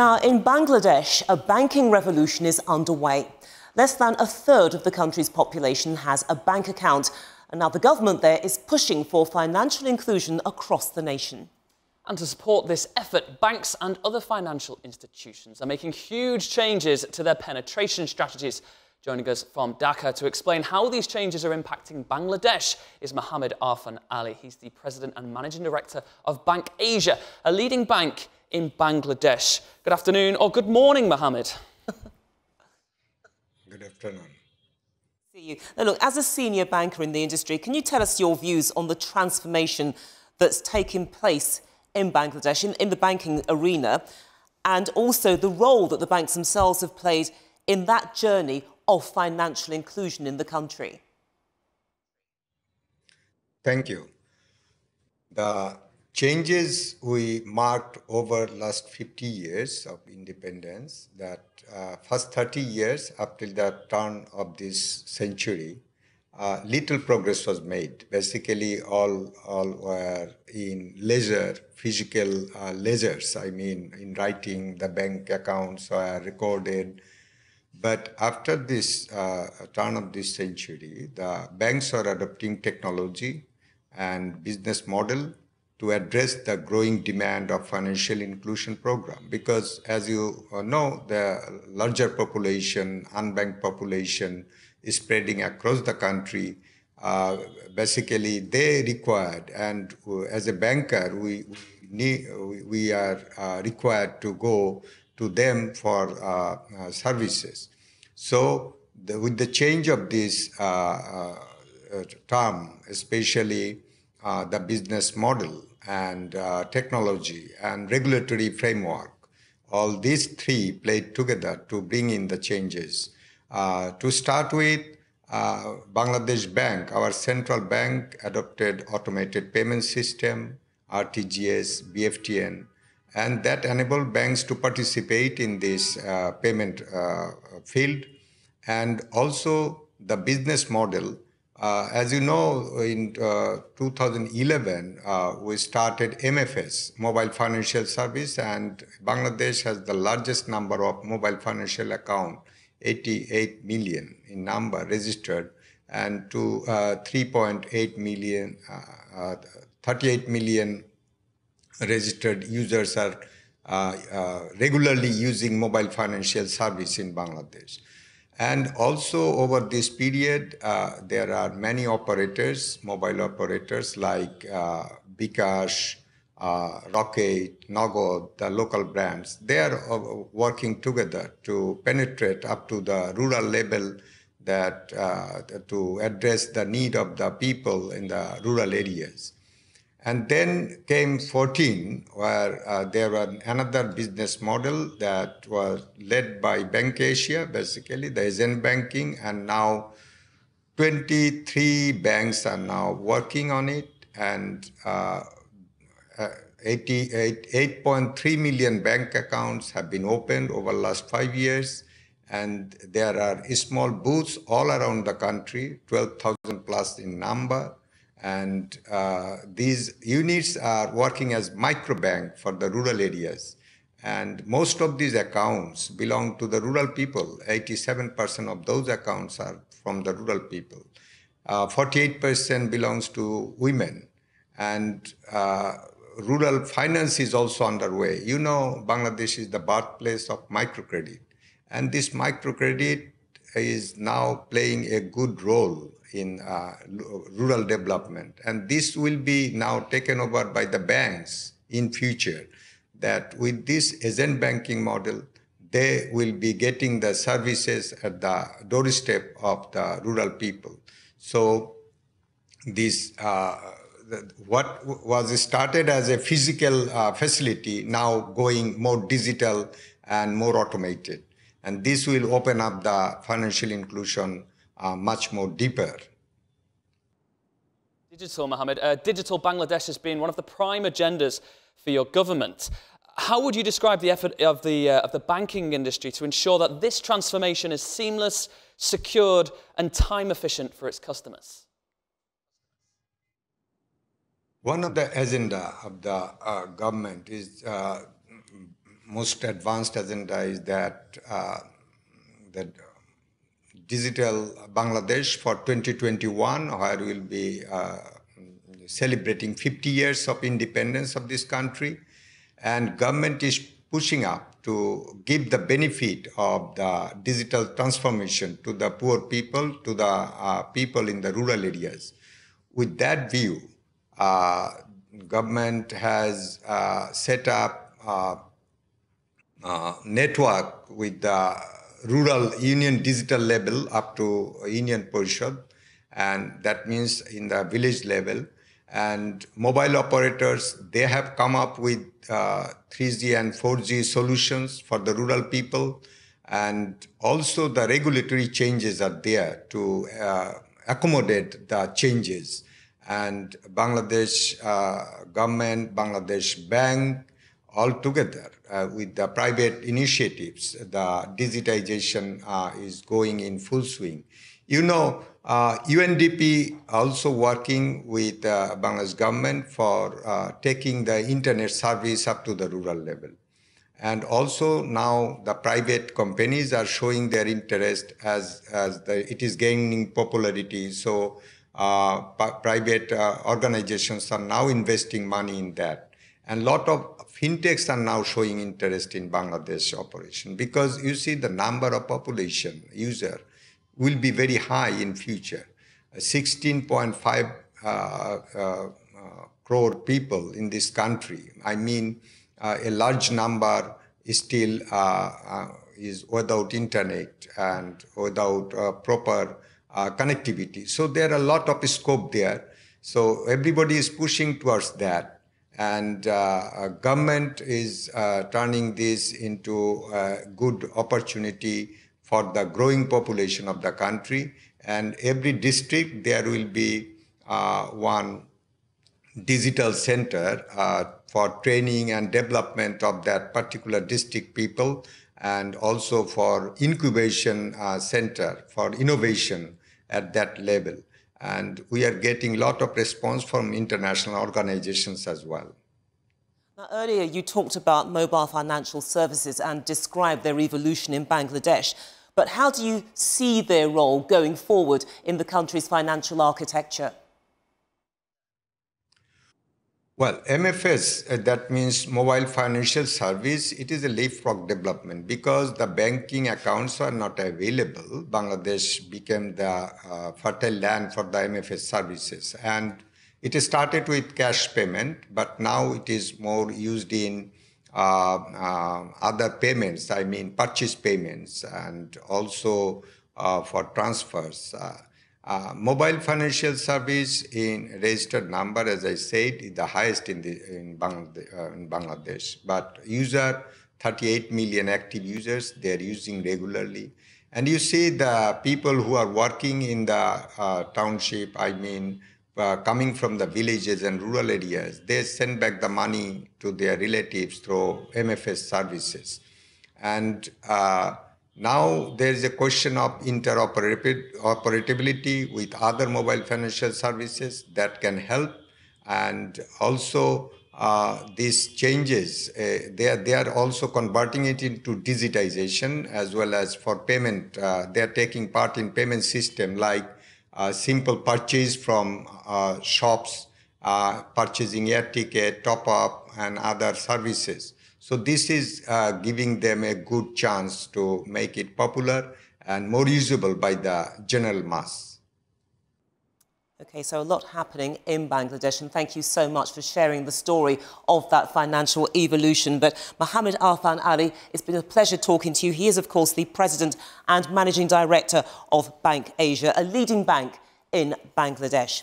Now, in Bangladesh, a banking revolution is underway. Less than a third of the country's population has a bank account. And now the government there is pushing for financial inclusion across the nation. And to support this effort, banks and other financial institutions are making huge changes to their penetration strategies. Joining us from Dhaka to explain how these changes are impacting Bangladesh is Mohammed Arfan Ali. He's the president and managing director of Bank Asia, a leading bank in Bangladesh. Good afternoon, or good morning, Mohammed. good afternoon. See you. Now, look, as a senior banker in the industry, can you tell us your views on the transformation that's taking place in Bangladesh, in, in the banking arena, and also the role that the banks themselves have played in that journey of financial inclusion in the country? Thank you. The changes we marked over last 50 years of independence that uh, first 30 years up till the turn of this century uh, little progress was made basically all all were in leisure physical uh, leisures i mean in writing the bank accounts were recorded but after this uh, turn of this century the banks are adopting technology and business model to address the growing demand of financial inclusion program because as you uh, know the larger population unbanked population is spreading across the country uh, basically they required and uh, as a banker we, we need, we are uh, required to go to them for uh, uh services so the, with the change of this term especially the business model and uh, technology and regulatory framework. All these three played together to bring in the changes. Uh, to start with, uh, Bangladesh Bank, our central bank, adopted automated payment system, RTGS, BFTN, and that enabled banks to participate in this uh, payment uh, field. And also the business model uh, as you know, in uh, 2011, uh, we started MFS, Mobile Financial Service, and Bangladesh has the largest number of mobile financial accounts, 88 million in number registered, and to 3.8 million, 38 million registered users are uh, uh, regularly using mobile financial service in Bangladesh. And also over this period, uh, there are many operators, mobile operators like uh, Bikash, uh, Rocket, Nogo, the local brands. They are uh, working together to penetrate up to the rural level that uh, to address the need of the people in the rural areas. And then came 14, where uh, there was another business model that was led by Bank Asia, basically the Asian banking, and now 23 banks are now working on it, and uh, uh 8.3 million bank accounts have been opened over the last five years, and there are small booths all around the country, 12,000 plus in number and uh, these units are working as microbank for the rural areas. And most of these accounts belong to the rural people. 87% of those accounts are from the rural people. 48% uh, belongs to women. And uh, rural finance is also underway. You know, Bangladesh is the birthplace of microcredit. And this microcredit is now playing a good role in uh, rural development. And this will be now taken over by the banks in future that with this agent banking model, they will be getting the services at the doorstep of the rural people. So this uh, what was started as a physical uh, facility now going more digital and more automated. And this will open up the financial inclusion uh, much more deeper. Digital, Mohammed. Uh, digital Bangladesh has been one of the prime agendas for your government. How would you describe the effort of the, uh, of the banking industry to ensure that this transformation is seamless, secured, and time efficient for its customers? One of the agenda of the uh, government is uh, most advanced agenda is that uh, that digital Bangladesh for 2021, where we'll be uh, celebrating 50 years of independence of this country, and government is pushing up to give the benefit of the digital transformation to the poor people, to the uh, people in the rural areas. With that view, uh, government has uh, set up uh, uh, network with the uh, rural union digital level up to union parishad and that means in the village level and mobile operators they have come up with uh, 3g and 4g solutions for the rural people and also the regulatory changes are there to uh, accommodate the changes and bangladesh uh, government bangladesh bank altogether uh, with the private initiatives. The digitization uh, is going in full swing. You know, uh, UNDP also working with uh, Bangladesh government for uh, taking the internet service up to the rural level. And also now the private companies are showing their interest as, as the, it is gaining popularity. So uh, private uh, organizations are now investing money in that. And lot of fintechs are now showing interest in Bangladesh operation because you see the number of population user will be very high in future. 16.5 uh, uh, uh, crore people in this country. I mean, uh, a large number is still uh, uh, is without internet and without proper connectivity. So there are a lot of scope there. So everybody is pushing towards that and uh, government is uh, turning this into a good opportunity for the growing population of the country. And every district there will be uh, one digital center uh, for training and development of that particular district people and also for incubation uh, center for innovation at that level and we are getting a lot of response from international organizations as well. Now, earlier, you talked about mobile financial services and described their evolution in Bangladesh. But how do you see their role going forward in the country's financial architecture? Well, MFS, uh, that means Mobile Financial Service, it is a leapfrog development because the banking accounts are not available. Bangladesh became the uh, fertile land for the MFS services. And it started with cash payment, but now it is more used in uh, uh other payments, I mean, purchase payments and also uh, for transfers. Uh, uh, mobile financial service in registered number, as I said, is the highest in, the, in, Bangladesh, uh, in Bangladesh. But user, 38 million active users, they are using regularly. And you see the people who are working in the uh, township, I mean, uh, coming from the villages and rural areas, they send back the money to their relatives through MFS services. And uh, now there is a question of interoperability with other mobile financial services that can help, and also uh, these changes uh, they are they are also converting it into digitization as well as for payment. Uh, they are taking part in payment system like uh, simple purchase from uh, shops, uh, purchasing air ticket, top up, and other services. So this is uh, giving them a good chance to make it popular and more usable by the general mass. Okay, so a lot happening in Bangladesh, and thank you so much for sharing the story of that financial evolution. But Mohammed Alfan Ali, it's been a pleasure talking to you. He is, of course, the president and managing director of Bank Asia, a leading bank in Bangladesh.